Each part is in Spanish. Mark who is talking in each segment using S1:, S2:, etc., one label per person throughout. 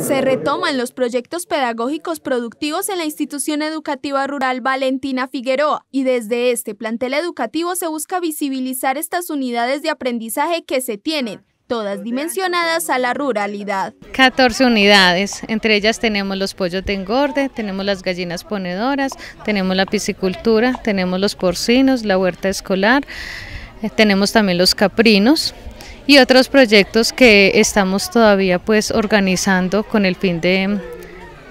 S1: Se retoman los proyectos pedagógicos productivos en la institución educativa rural Valentina Figueroa y desde este plantel educativo se busca visibilizar estas unidades de aprendizaje que se tienen todas dimensionadas a la ruralidad.
S2: 14 unidades, entre ellas tenemos los pollos de engorde, tenemos las gallinas ponedoras, tenemos la piscicultura, tenemos los porcinos, la huerta escolar, eh, tenemos también los caprinos, y otros proyectos que estamos todavía pues organizando con el fin de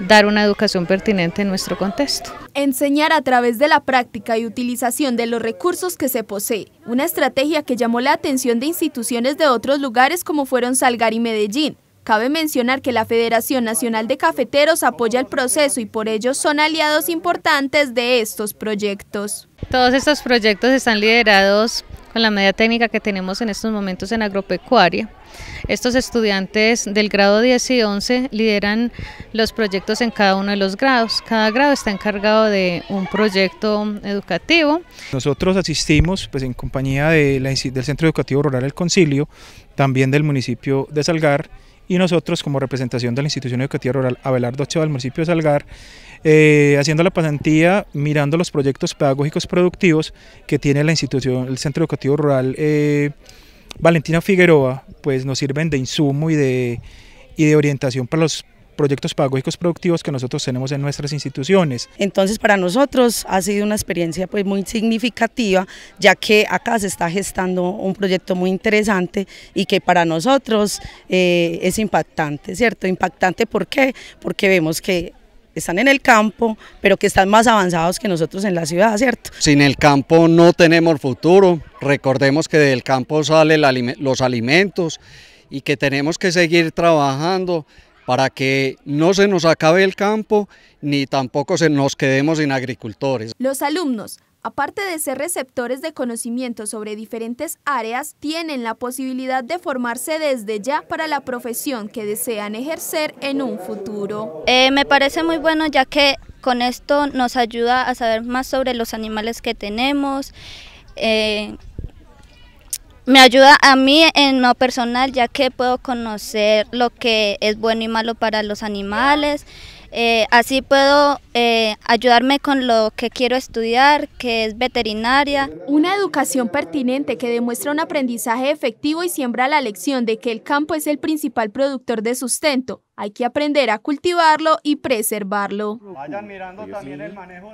S2: dar una educación pertinente en nuestro contexto.
S1: Enseñar a través de la práctica y utilización de los recursos que se posee, una estrategia que llamó la atención de instituciones de otros lugares como fueron Salgar y Medellín. Cabe mencionar que la Federación Nacional de Cafeteros apoya el proceso y por ello son aliados importantes
S2: de estos proyectos. Todos estos proyectos están liderados con la media técnica que tenemos en estos momentos en agropecuaria. Estos estudiantes del grado 10 y 11 lideran los proyectos en cada uno de los grados. Cada grado está encargado de un proyecto educativo.
S3: Nosotros asistimos pues, en compañía del Centro Educativo Rural El Concilio, también del municipio de Salgar, y nosotros como representación de la institución educativa rural Abelardo Ochoa del municipio de Salgar, eh, haciendo la pasantía, mirando los proyectos pedagógicos productivos que tiene la institución, el Centro Educativo Rural eh, Valentina Figueroa, pues nos sirven de insumo y de, y de orientación para los proyectos pedagógicos productivos que nosotros tenemos en nuestras instituciones. Entonces
S4: para nosotros ha sido una experiencia pues muy significativa ya que acá se está gestando un proyecto muy interesante y que para nosotros eh, es impactante, ¿cierto? Impactante ¿por qué? Porque vemos que están en el campo, pero que están más avanzados que nosotros en la ciudad, ¿cierto?
S5: Sin el campo no tenemos futuro, recordemos que del campo salen los alimentos y que tenemos que seguir trabajando para que no se nos acabe el campo ni tampoco se nos quedemos sin agricultores.
S1: Los alumnos, aparte de ser receptores de conocimiento sobre diferentes áreas, tienen la posibilidad de formarse desde ya para la profesión que desean ejercer en un futuro.
S5: Eh, me parece muy bueno ya que con esto nos ayuda a saber más sobre los animales que tenemos, eh, me ayuda a mí en lo personal ya que puedo conocer lo que es bueno y malo para los animales. Eh, así puedo eh, ayudarme con lo que quiero estudiar, que es veterinaria. Una educación pertinente que
S1: demuestra un aprendizaje efectivo y siembra la lección de que el campo es el principal productor de sustento. Hay que aprender a cultivarlo y preservarlo.
S5: también el manejo.